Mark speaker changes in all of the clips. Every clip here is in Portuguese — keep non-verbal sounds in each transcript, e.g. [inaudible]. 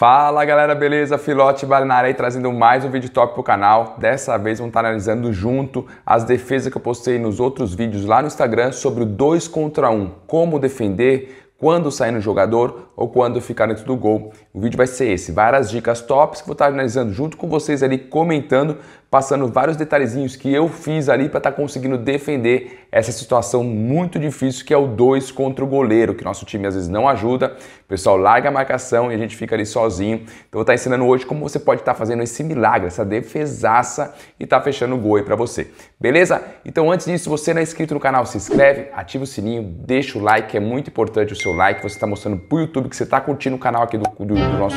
Speaker 1: Fala galera, beleza? Filote Balinarei trazendo mais um vídeo top pro canal. Dessa vez vamos estar analisando junto as defesas que eu postei nos outros vídeos lá no Instagram sobre o 2 contra 1, um, como defender, quando sair no jogador ou quando ficar dentro do gol. O vídeo vai ser esse, várias dicas tops que vou estar analisando junto com vocês ali, comentando passando vários detalhezinhos que eu fiz ali para estar tá conseguindo defender essa situação muito difícil que é o 2 contra o goleiro, que nosso time às vezes não ajuda, o pessoal larga a marcação e a gente fica ali sozinho. Então eu vou estar tá ensinando hoje como você pode estar tá fazendo esse milagre, essa defesaça e tá fechando o gol aí para você. Beleza? Então antes disso, você não é inscrito no canal, se inscreve, ativa o sininho, deixa o like, é muito importante o seu like, você está mostrando para o YouTube que você está curtindo o canal aqui do, do, do nosso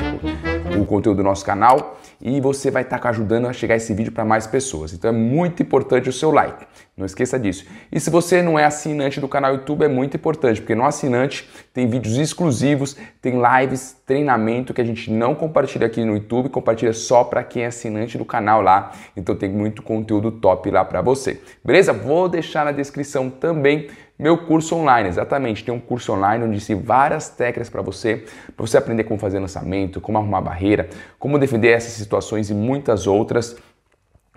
Speaker 1: o conteúdo do nosso canal e você vai estar tá ajudando a chegar esse vídeo para mais pessoas. Então é muito importante o seu like. Não esqueça disso. E se você não é assinante do canal YouTube, é muito importante, porque no assinante tem vídeos exclusivos, tem lives, treinamento que a gente não compartilha aqui no YouTube, compartilha só para quem é assinante do canal lá. Então tem muito conteúdo top lá para você. Beleza? Vou deixar na descrição também meu curso online, exatamente. Tem um curso online onde ensino várias técnicas para você, para você aprender como fazer lançamento, como arrumar barreira, como defender essas situações e muitas outras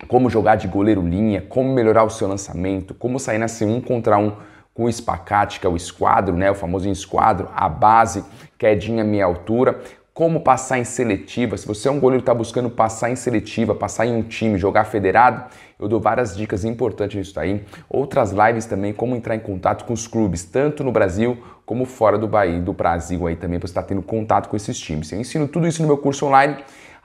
Speaker 1: como jogar de goleiro linha, como melhorar o seu lançamento, como sair nesse um contra um com o espacate, que é o esquadro, né, o famoso esquadro, a base, quedinha meia altura, como passar em seletiva. Se você é um goleiro que está buscando passar em seletiva, passar em um time, jogar federado, eu dou várias dicas importantes nisso aí. Outras lives também, como entrar em contato com os clubes, tanto no Brasil como fora do Bahia, do Brasil aí também, para você estar tá tendo contato com esses times. Eu ensino tudo isso no meu curso online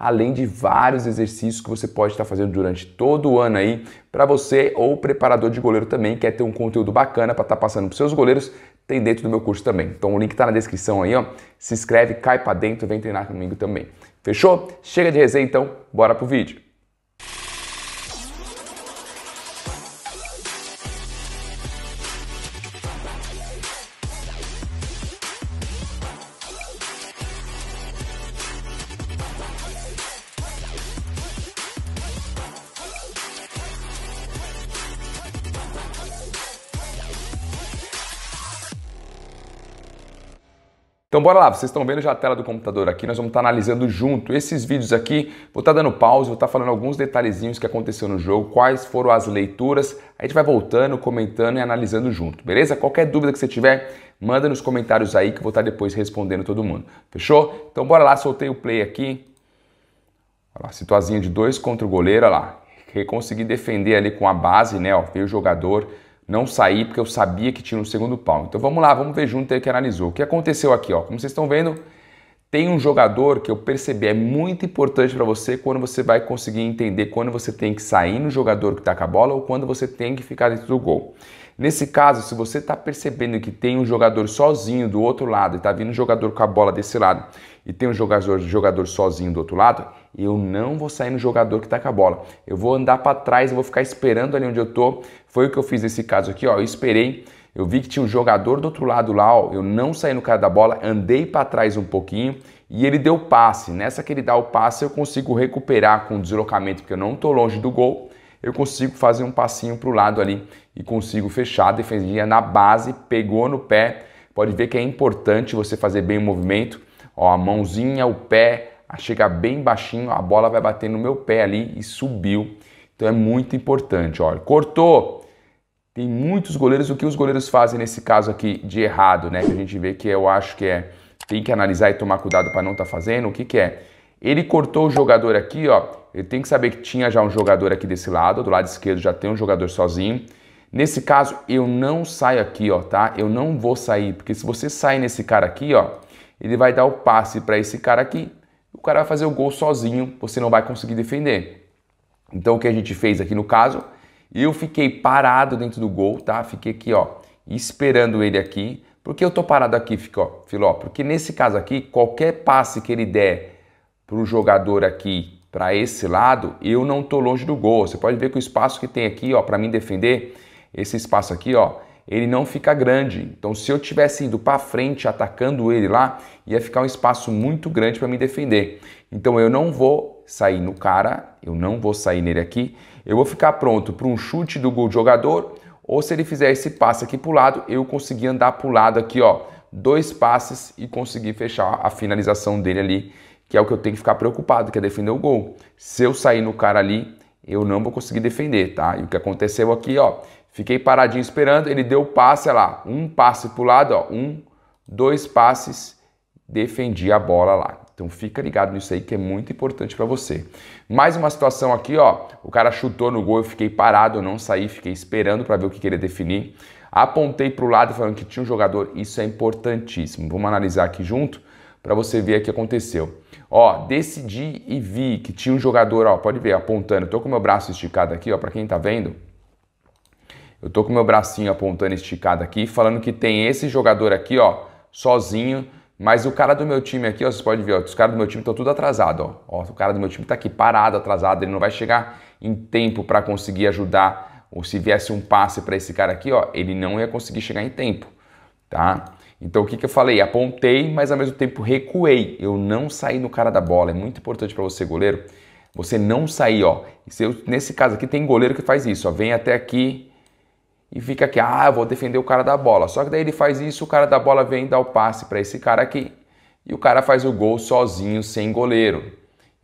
Speaker 1: além de vários exercícios que você pode estar fazendo durante todo o ano aí, para você ou preparador de goleiro também, quer ter um conteúdo bacana para estar tá passando para seus goleiros, tem dentro do meu curso também. Então o link está na descrição aí, ó. Se inscreve, cai para dentro, vem treinar comigo também. Fechou? Chega de resenha então, bora pro vídeo. Então bora lá, vocês estão vendo já a tela do computador aqui, nós vamos estar tá analisando junto esses vídeos aqui, vou estar tá dando pausa, vou estar tá falando alguns detalhezinhos que aconteceu no jogo, quais foram as leituras, a gente vai voltando, comentando e analisando junto, beleza? Qualquer dúvida que você tiver, manda nos comentários aí que eu vou estar depois respondendo todo mundo, fechou? Então bora lá, soltei o play aqui, olha lá, situazinha de dois contra o goleiro, olha lá, consegui defender ali com a base, né, ó, veio o jogador, não saí porque eu sabia que tinha um segundo pau. Então vamos lá, vamos ver junto aí o que analisou. O que aconteceu aqui, ó? Como vocês estão vendo, tem um jogador que eu percebi é muito importante para você quando você vai conseguir entender quando você tem que sair no jogador que está com a bola ou quando você tem que ficar dentro do gol. Nesse caso, se você está percebendo que tem um jogador sozinho do outro lado e está vindo um jogador com a bola desse lado e tem um jogador, jogador sozinho do outro lado, eu não vou sair no jogador que tá com a bola. Eu vou andar para trás, eu vou ficar esperando ali onde eu tô. Foi o que eu fiz nesse caso aqui, ó. Eu esperei, eu vi que tinha um jogador do outro lado lá, ó. Eu não saí no cara da bola, andei para trás um pouquinho e ele deu passe. Nessa que ele dá o passe, eu consigo recuperar com o deslocamento, porque eu não tô longe do gol. Eu consigo fazer um passinho pro lado ali e consigo fechar a defendia na base, pegou no pé. Pode ver que é importante você fazer bem o movimento, ó, a mãozinha, o pé, chega bem baixinho, a bola vai bater no meu pé ali e subiu. Então é muito importante. Olha, cortou. Tem muitos goleiros. O que os goleiros fazem nesse caso aqui de errado, né? Que a gente vê que eu acho que é tem que analisar e tomar cuidado para não estar tá fazendo. O que, que é? Ele cortou o jogador aqui, ó. Ele tem que saber que tinha já um jogador aqui desse lado, do lado esquerdo já tem um jogador sozinho. Nesse caso, eu não saio aqui, ó, tá? Eu não vou sair, porque se você sair nesse cara aqui, ó, ele vai dar o passe para esse cara aqui o cara vai fazer o gol sozinho, você não vai conseguir defender. Então o que a gente fez aqui no caso, eu fiquei parado dentro do gol, tá? Fiquei aqui, ó, esperando ele aqui. Por que eu tô parado aqui, fico, ó, Filó? Porque nesse caso aqui, qualquer passe que ele der para o jogador aqui para esse lado, eu não tô longe do gol. Você pode ver que o espaço que tem aqui, ó, para mim defender, esse espaço aqui, ó, ele não fica grande. Então, se eu tivesse indo para frente atacando ele lá, ia ficar um espaço muito grande para me defender. Então, eu não vou sair no cara, eu não vou sair nele aqui. Eu vou ficar pronto para um chute do gol jogador, ou se ele fizer esse passe aqui para o lado, eu consegui andar para o lado aqui, ó, dois passes e conseguir fechar a finalização dele ali, que é o que eu tenho que ficar preocupado, que é defender o gol. Se eu sair no cara ali, eu não vou conseguir defender, tá? E o que aconteceu aqui, ó, Fiquei paradinho esperando, ele deu passe, olha lá, um passe para o lado, ó, um, dois passes, defendi a bola lá. Então fica ligado nisso aí que é muito importante para você. Mais uma situação aqui, ó, o cara chutou no gol, eu fiquei parado, eu não saí, fiquei esperando para ver o que queria definir. Apontei para o lado falando que tinha um jogador, isso é importantíssimo. Vamos analisar aqui junto para você ver o que aconteceu. Ó, decidi e vi que tinha um jogador, ó, pode ver, apontando. Tô com meu braço esticado aqui, ó, para quem tá vendo. Eu tô com meu bracinho apontando esticado aqui, falando que tem esse jogador aqui, ó, sozinho, mas o cara do meu time aqui, ó, vocês podem ver, ó, os caras do meu time estão tudo atrasado, ó. ó. O cara do meu time tá aqui parado, atrasado, ele não vai chegar em tempo para conseguir ajudar, ou se viesse um passe para esse cara aqui, ó, ele não ia conseguir chegar em tempo, tá? Então o que, que eu falei? Apontei, mas ao mesmo tempo recuei. Eu não saí no cara da bola. É muito importante para você, goleiro, você não sair, ó. Eu, nesse caso aqui tem goleiro que faz isso, ó. Vem até aqui, e fica aqui, ah, eu vou defender o cara da bola. Só que daí ele faz isso, o cara da bola vem dar o passe para esse cara aqui e o cara faz o gol sozinho, sem goleiro.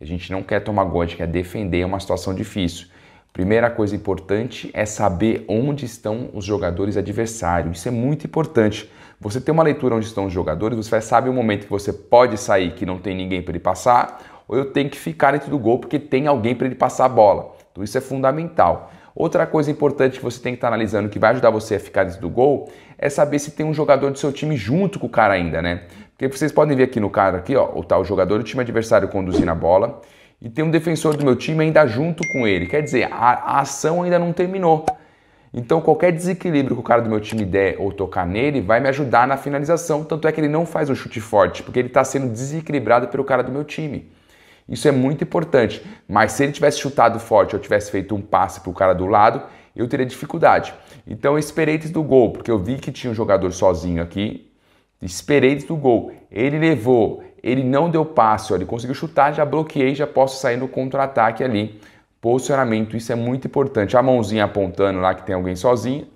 Speaker 1: A gente não quer tomar gol, a gente quer defender, é uma situação difícil. Primeira coisa importante é saber onde estão os jogadores adversários. Isso é muito importante. Você tem uma leitura onde estão os jogadores, você sabe o momento que você pode sair, que não tem ninguém para ele passar, ou eu tenho que ficar dentro do gol porque tem alguém para ele passar a bola. Então isso é fundamental. Outra coisa importante que você tem que estar tá analisando que vai ajudar você a ficar dentro do gol é saber se tem um jogador do seu time junto com o cara ainda, né? Porque vocês podem ver aqui no cara aqui, ó, o tal jogador do time adversário conduzindo a bola e tem um defensor do meu time ainda junto com ele. Quer dizer, a, a ação ainda não terminou. Então qualquer desequilíbrio que o cara do meu time der ou tocar nele vai me ajudar na finalização. Tanto é que ele não faz um chute forte, porque ele está sendo desequilibrado pelo cara do meu time. Isso é muito importante. Mas se ele tivesse chutado forte, eu tivesse feito um passe para o cara do lado, eu teria dificuldade. Então eu esperei antes do gol, porque eu vi que tinha um jogador sozinho aqui. Esperei antes do gol. Ele levou, ele não deu passe. ele conseguiu chutar, já bloqueei, já posso sair no contra-ataque ali. Posicionamento, isso é muito importante. A mãozinha apontando lá que tem alguém sozinho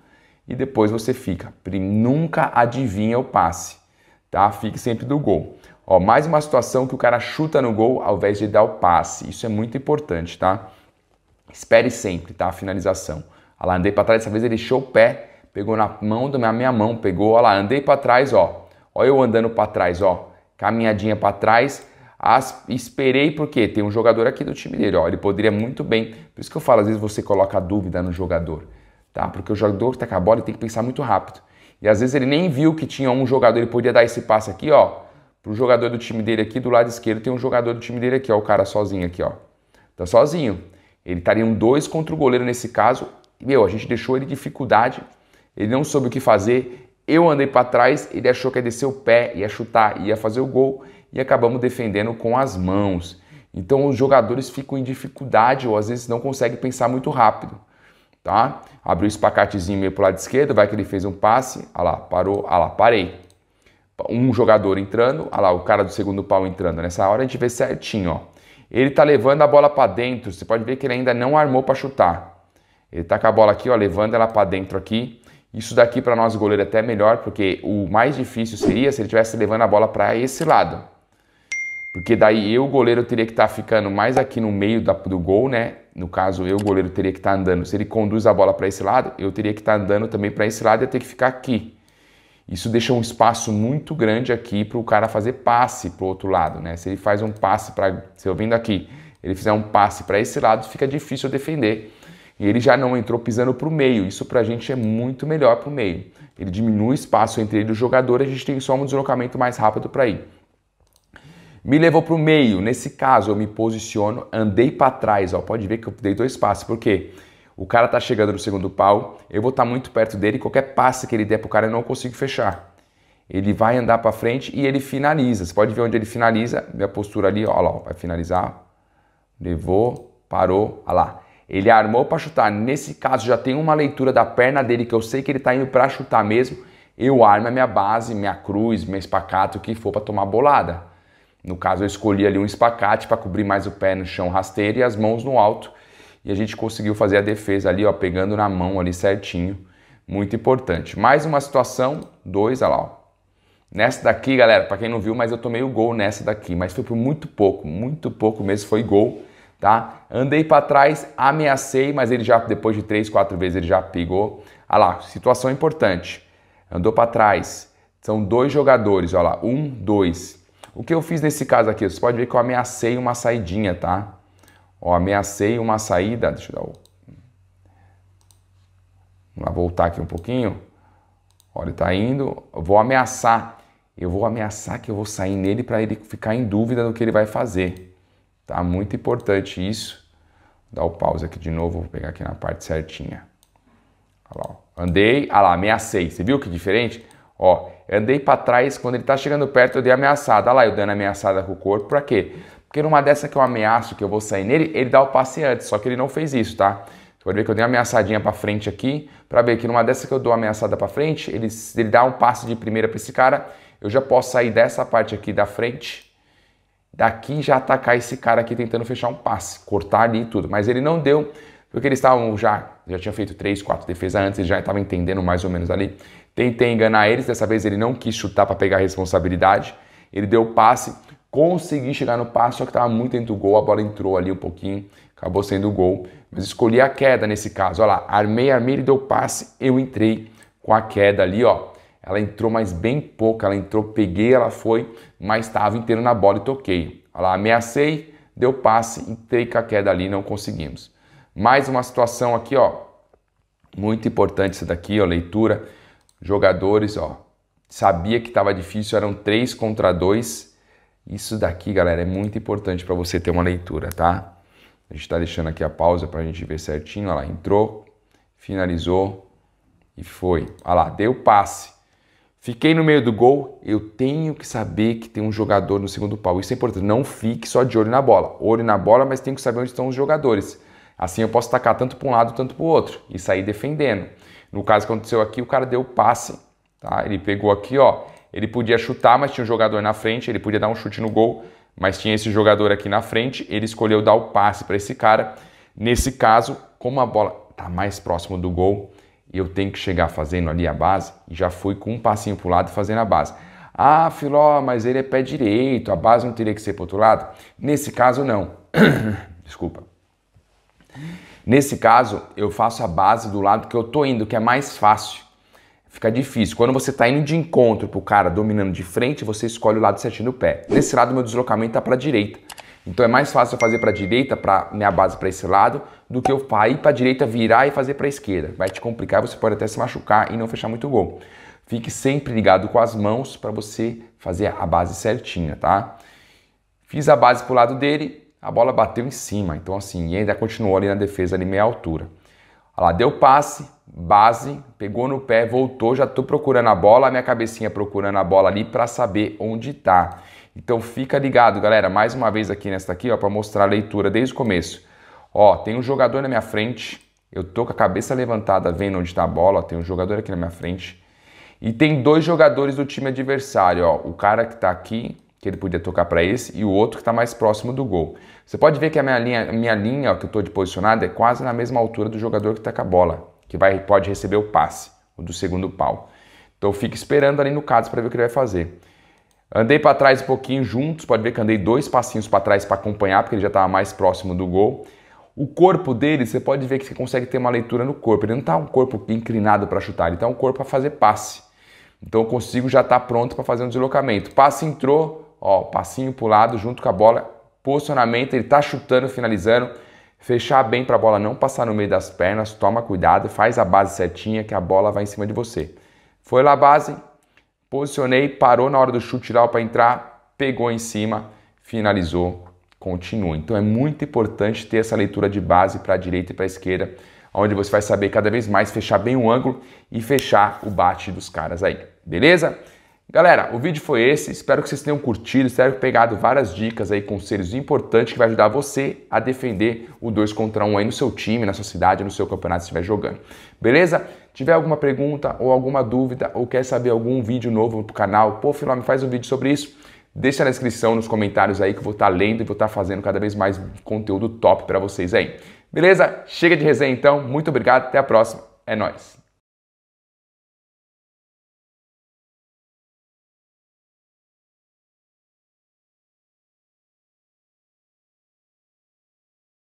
Speaker 1: e depois você fica. Nunca adivinha o passe, tá? Fique sempre do gol. Ó, mais uma situação que o cara chuta no gol ao invés de dar o passe. Isso é muito importante, tá? Espere sempre, tá? A finalização. Olha lá, andei para trás, dessa vez ele deixou o pé, pegou na mão da minha, minha mão, pegou, olha lá, andei para trás, ó. Olha eu andando para trás, ó. Caminhadinha para trás. As, esperei porque tem um jogador aqui do time dele, ó. Ele poderia muito bem. Por isso que eu falo, às vezes você coloca dúvida no jogador, tá? Porque o jogador que tá com a bola ele tem que pensar muito rápido. E às vezes ele nem viu que tinha um jogador, ele podia dar esse passe aqui, ó pro jogador do time dele aqui, do lado esquerdo tem um jogador do time dele aqui, ó, o cara sozinho aqui, ó. Tá sozinho. Ele estaria tá um dois contra o goleiro nesse caso. Meu, a gente deixou ele dificuldade, ele não soube o que fazer. Eu andei para trás, ele achou que ia descer o pé, ia chutar, ia fazer o gol e acabamos defendendo com as mãos. Então os jogadores ficam em dificuldade ou às vezes não conseguem pensar muito rápido, tá? Abriu o espacatezinho meio para o lado esquerdo, vai que ele fez um passe, Olha lá, parou, Olha lá, parei um jogador entrando, olha lá, o cara do segundo pau entrando. Nessa hora a gente vê certinho, ó. Ele tá levando a bola para dentro, você pode ver que ele ainda não armou para chutar. Ele tá com a bola aqui, ó, levando ela para dentro aqui. Isso daqui para nós goleiro é até melhor, porque o mais difícil seria se ele tivesse levando a bola para esse lado. Porque daí eu, goleiro, teria que estar tá ficando mais aqui no meio da, do gol, né? No caso, eu, goleiro, teria que estar tá andando. Se ele conduz a bola para esse lado, eu teria que estar tá andando também para esse lado e ter que ficar aqui. Isso deixa um espaço muito grande aqui para o cara fazer passe para o outro lado, né? Se ele faz um passe para, se eu vindo aqui, ele fizer um passe para esse lado, fica difícil defender. E ele já não entrou pisando para o meio. Isso para a gente é muito melhor para o meio. Ele diminui o espaço entre ele e o jogador. A gente tem só um deslocamento mais rápido para ir. Me levou para o meio. Nesse caso, eu me posiciono, andei para trás. Ó. Pode ver que eu dei dois passos. Por quê? Porque o cara tá chegando no segundo pau, eu vou estar tá muito perto dele, qualquer passe que ele der pro cara eu não consigo fechar. Ele vai andar para frente e ele finaliza. Você pode ver onde ele finaliza, minha postura ali, ó lá, ó, vai finalizar. Levou, parou, ó ah lá. Ele armou para chutar. Nesse caso já tem uma leitura da perna dele que eu sei que ele tá indo para chutar mesmo. Eu armo a minha base, minha cruz, meu espacate, o que for para tomar bolada. No caso eu escolhi ali um espacate para cobrir mais o pé no chão rasteiro e as mãos no alto e a gente conseguiu fazer a defesa ali, ó, pegando na mão ali certinho. Muito importante. Mais uma situação, dois, olha lá. Ó. Nessa daqui, galera, para quem não viu, mas eu tomei o gol nessa daqui, mas foi por muito pouco, muito pouco mesmo foi gol, tá? Andei para trás, ameacei, mas ele já depois de três, quatro vezes ele já pegou. Olha lá, situação importante. Andou para trás. São dois jogadores, olha lá, um, dois. O que eu fiz nesse caso aqui? Você pode ver que eu ameacei uma saidinha, tá? Ó, ameacei uma saída. Deixa eu dar o. Vamos lá, voltar aqui um pouquinho. Olha, ele tá indo. Eu vou ameaçar. Eu vou ameaçar que eu vou sair nele para ele ficar em dúvida do que ele vai fazer. Tá muito importante isso. Dá o pause aqui de novo, vou pegar aqui na parte certinha. Olha lá, ó. andei, Olha lá, ameacei. Você viu que diferente? Ó, andei para trás, quando ele tá chegando perto, eu dei ameaçada. Olha lá, eu dando ameaçada com o corpo, para quê? Porque numa dessa que eu ameaço que eu vou sair nele, ele dá o passe antes, só que ele não fez isso, tá? Você pode ver que eu dei uma ameaçadinha para frente aqui, para ver que numa dessa que eu dou ameaçada para frente, ele, ele dá um passe de primeira para esse cara, eu já posso sair dessa parte aqui da frente, daqui já atacar esse cara aqui tentando fechar um passe, cortar ali e tudo. Mas ele não deu, porque eles estavam já, já tinha feito três, quatro defesas antes, ele já estava entendendo mais ou menos ali. Tentei enganar eles, dessa vez ele não quis chutar para pegar a responsabilidade, ele deu o passe. Consegui chegar no passe, só que estava muito dentro do gol, a bola entrou ali um pouquinho, acabou sendo gol. Mas escolhi a queda nesse caso. Olha lá, armei, armei, ele deu passe, eu entrei com a queda ali, ó. Ela entrou, mas bem pouco. Ela entrou, peguei, ela foi, mas estava inteiro na bola e toquei. Olha lá, ameacei, deu passe, entrei com a queda ali, não conseguimos. Mais uma situação aqui, ó. Muito importante isso daqui, ó, leitura. Jogadores, ó. Sabia que estava difícil, eram 3 contra 2. Isso daqui, galera, é muito importante para você ter uma leitura, tá? A gente está deixando aqui a pausa para a gente ver certinho. Olha lá, entrou, finalizou e foi. Olha lá, deu passe. Fiquei no meio do gol, eu tenho que saber que tem um jogador no segundo pau. Isso é importante. Não fique só de olho na bola. Olho na bola, mas tenho que saber onde estão os jogadores. Assim eu posso tacar tanto para um lado, tanto para o outro e sair defendendo. No caso que aconteceu aqui, o cara deu passe, tá? Ele pegou aqui, ó, ele podia chutar, mas tinha um jogador na frente, ele podia dar um chute no gol, mas tinha esse jogador aqui na frente, ele escolheu dar o passe para esse cara. Nesse caso, como a bola está mais próxima do gol, eu tenho que chegar fazendo ali a base, e já fui com um passinho para o lado fazendo a base. Ah, Filó, mas ele é pé direito, a base não teria que ser para outro lado? Nesse caso, não. [coughs] Desculpa. Nesse caso, eu faço a base do lado que eu estou indo, que é mais fácil fica difícil. Quando você está indo de encontro pro cara dominando de frente, você escolhe o lado certinho do pé. Desse lado, meu deslocamento tá para direita. Então é mais fácil eu fazer para direita, para minha base para esse lado, do que eu ir para direita, virar e fazer para esquerda. Vai te complicar, você pode até se machucar e não fechar muito o gol. Fique sempre ligado com as mãos para você fazer a base certinha, tá? Fiz a base pro lado dele, a bola bateu em cima, então assim, e ainda continuou ali na defesa ali meia altura. Olha lá, deu passe, base, pegou no pé, voltou, já estou procurando a bola, minha cabecinha procurando a bola ali para saber onde está. Então fica ligado, galera, mais uma vez aqui nesta aqui, ó, para mostrar a leitura desde o começo. Ó, tem um jogador na minha frente, eu tô com a cabeça levantada vendo onde está a bola, ó, tem um jogador aqui na minha frente. E tem dois jogadores do time adversário, ó, o cara que está aqui, que ele podia tocar para esse, e o outro que está mais próximo do gol. Você pode ver que a minha linha, minha linha ó, que eu estou de posicionada é quase na mesma altura do jogador que está com a bola que vai, pode receber o passe, o do segundo pau. Então fica esperando ali no caso para ver o que ele vai fazer. Andei para trás um pouquinho juntos, pode ver que andei dois passinhos para trás para acompanhar, porque ele já estava mais próximo do gol. O corpo dele, você pode ver que você consegue ter uma leitura no corpo. Ele não está um corpo inclinado para chutar, ele está um corpo para fazer passe. Então eu consigo já estar tá pronto para fazer um deslocamento. Passe entrou, ó, passinho para o lado junto com a bola, posicionamento, ele está chutando, finalizando. Fechar bem para a bola não passar no meio das pernas, toma cuidado, faz a base certinha que a bola vai em cima de você. Foi lá a base, posicionei, parou na hora do chute lá para entrar, pegou em cima, finalizou, continua. Então é muito importante ter essa leitura de base para a direita e para a esquerda, onde você vai saber cada vez mais fechar bem o ângulo e fechar o bate dos caras aí. Beleza? Galera, o vídeo foi esse. Espero que vocês tenham curtido, espero que pegado várias dicas aí, conselhos importantes que vai ajudar você a defender o 2 contra 1 um aí no seu time, na sua cidade, no seu campeonato se estiver jogando. Beleza? Tiver alguma pergunta ou alguma dúvida ou quer saber algum vídeo novo pro canal, pô, Filó, me faz um vídeo sobre isso. Deixa na descrição, nos comentários aí que eu vou estar tá lendo e vou estar tá fazendo cada vez mais conteúdo top para vocês aí. Beleza? Chega de resenha então. Muito obrigado, até a próxima. É nós.